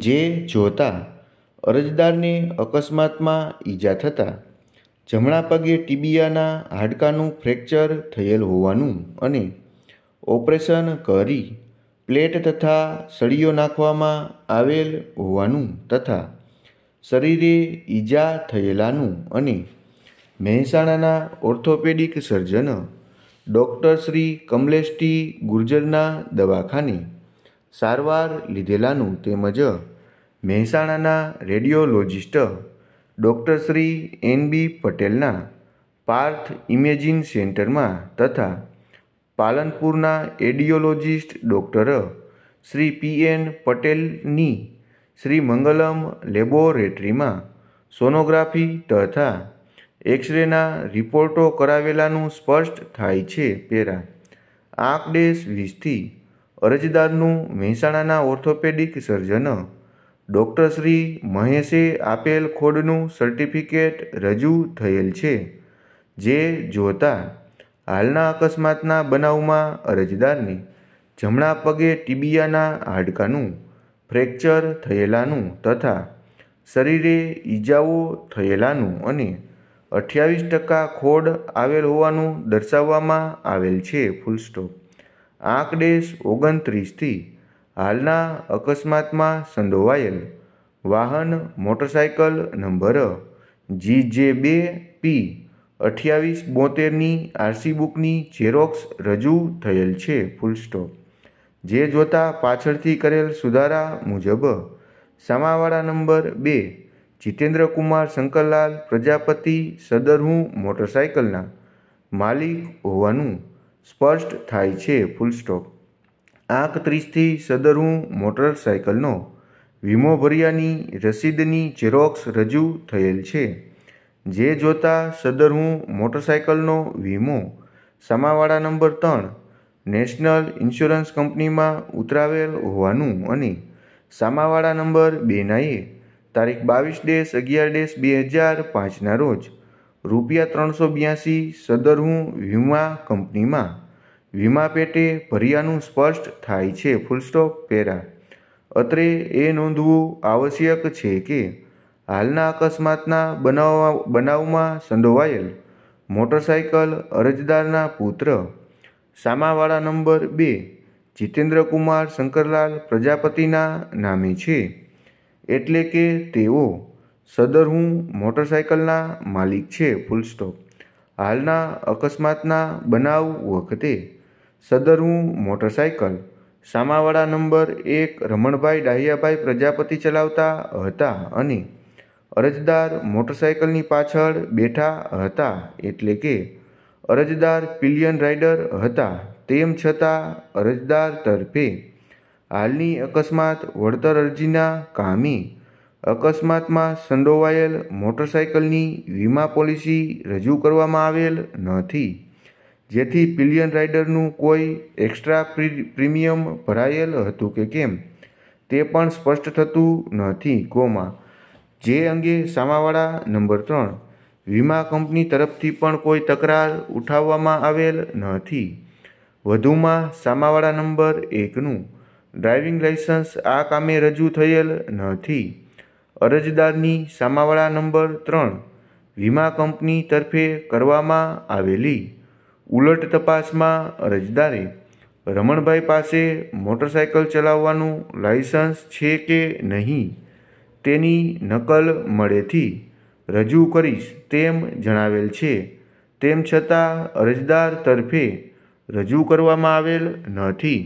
જે જોતાં અરજદારને અકસ્માતમાં ઈજા થતાં જમણા પગે ટીબિયાના હાડકાનું ફ્રેક્ચર થયેલ હોવાનું અને ઓપરેશન કરી પ્લેટ તથા સળીઓ નાખવામાં આવેલ હોવાનું તથા શરીરે ઈજા થયેલાનું અને મહેસાણાના orthopaedic surgeon doctor Shri Kamlesh T ગુર્જરના દવાખાને સારવાર લીધેલાનું તેમજ મહેસાણાના radiologist doctor Shri N B પટેલના પાર્થ ઇમેજિંગ સેન્ટરમાં તથા પાલનપુરના radiologist doctor Shri P N પટેલની શ્રી મંગલમ લેબોરેટરીમાં સોનોગ્રાફી તથા એક્સરેના રિપોર્ટો કરાવેલાનું સ્પષ્ટ થાય છે પેરા આંકડેસ વીસથી અરજદારનું મહેસાણાના ઓર્થોપેડિક સર્જન ડૉક્ટર શ્રી મહેશે આપેલ ખોડનું સર્ટિફિકેટ રજૂ થયેલ છે જે જોતાં હાલના અકસ્માતના બનાવમાં અરજદારની જમણા પગે ટીબિયાના હાડકાનું ફ્રેક્ચર થયેલાનું તથા શરીરે ઈજાઓ થયેલાનું અને અઠ્યાવીસ ટકા ખોડ આવેલ હોવાનું દર્શાવવામાં આવેલ છે ફૂલ સ્ટોપ આંકડેશ ઓગણત્રીસથી હાલના અકસ્માતમાં સંડોવાયેલ વાહન મોટરસાઇકલ નંબર જી જે બે પી અઠ્યાવીસ બોતેરની આરસી બુકની ઝેરોક્ષ રજૂ થયેલ છે ફૂલ સ્ટોપ જે જોતાં પાછળથી કરેલ સુધારા મુજબ સામાવાળા નંબર બે જીતેન્દ્રકુમાર શંકરલાલ પ્રજાપતિ સદરહું હું મોટરસાઇકલના માલિક હોવાનું સ્પષ્ટ થાય છે ફૂલ સ્ટોપ આ એકત્રીસથી સદરવું મોટરસાયકલનો વીમો ભર્યાની રસીદની ઝેરોક્ષ રજૂ થયેલ છે જે જોતાં સદરવું મોટરસાયકલનો વીમો સમાવાળા નંબર ત્રણ નેશનલ ઇન્સ્યોરન્સ કંપનીમાં ઉતરાવેલ હોવાનું અને સામાવાળા નંબર બેનાએ તારીખ બાવીસ ડેસ અગિયાર ડેસ બે હજાર પાંચના રોજ રૂપિયા ત્રણસો બ્યાસી સદરહું વીમા કંપનીમાં વીમા પેટે ભર્યાનું સ્પષ્ટ થાય છે ફૂલસ્ટોપ પેરા અત્રે એ નોંધવું આવશ્યક છે કે હાલના અકસ્માતના બનાવ બનાવમાં સંડોવાયેલ મોટરસાયકલ અરજદારના પુત્ર સામાવાળા નંબર બે જીતેન્દ્રકુમાર શંકરલાલ પ્રજાપતિના નામે છે એટલે કે તેઓ સદર હું મોટરસાયકલના માલિક છે ફૂલ સ્ટોપ હાલના અકસ્માતના બનાવ વખતે સદર હું મોટરસાયકલ સામાવાળા નંબર એક રમણભાઈ ડાહિયાભાઈ પ્રજાપતિ ચલાવતા હતા અને અરજદાર મોટરસાયકલની પાછળ બેઠા હતા એટલે કે અરજદાર પિલિયન રાઇડર હતા તેમ છતાં અરજદાર તરફે હાલની અકસ્માત વળતર અરજીના કામી અકસ્માતમાં સંડોવાયેલ મોટરસાયકલની વીમા પોલિસી રજૂ કરવામાં આવેલ નથી જેથી પિલિયન રાઇડરનું કોઈ એક્સ્ટ્રા પ્રીમિયમ ભરાયેલ હતું કે કેમ તે પણ સ્પષ્ટ થતું નથી કોમા જે અંગે સામાવાળા નંબર ત્રણ વીમા કંપની તરફથી પણ કોઈ તકરાર ઉઠાવવામાં આવેલ નથી વધુમાં સામાવાળા નંબર એકનું ડ્રાઇવિંગ લાઇસન્સ આ કામે રજૂ થયેલ નથી અરજદારની સામાવાળા નંબર ત્રણ વીમા કંપની તરફે કરવામાં આવેલી ઉલટ તપાસમાં અરજદારે રમણભાઈ પાસે મોટરસાયકલ ચલાવવાનું લાયસન્સ છે કે નહીં તેની નકલ મળેથી રજૂ કરીશ તેમ જણાવેલ છે તેમ છતાં અરજદાર તરફે રજૂ કરવામાં આવેલ નથી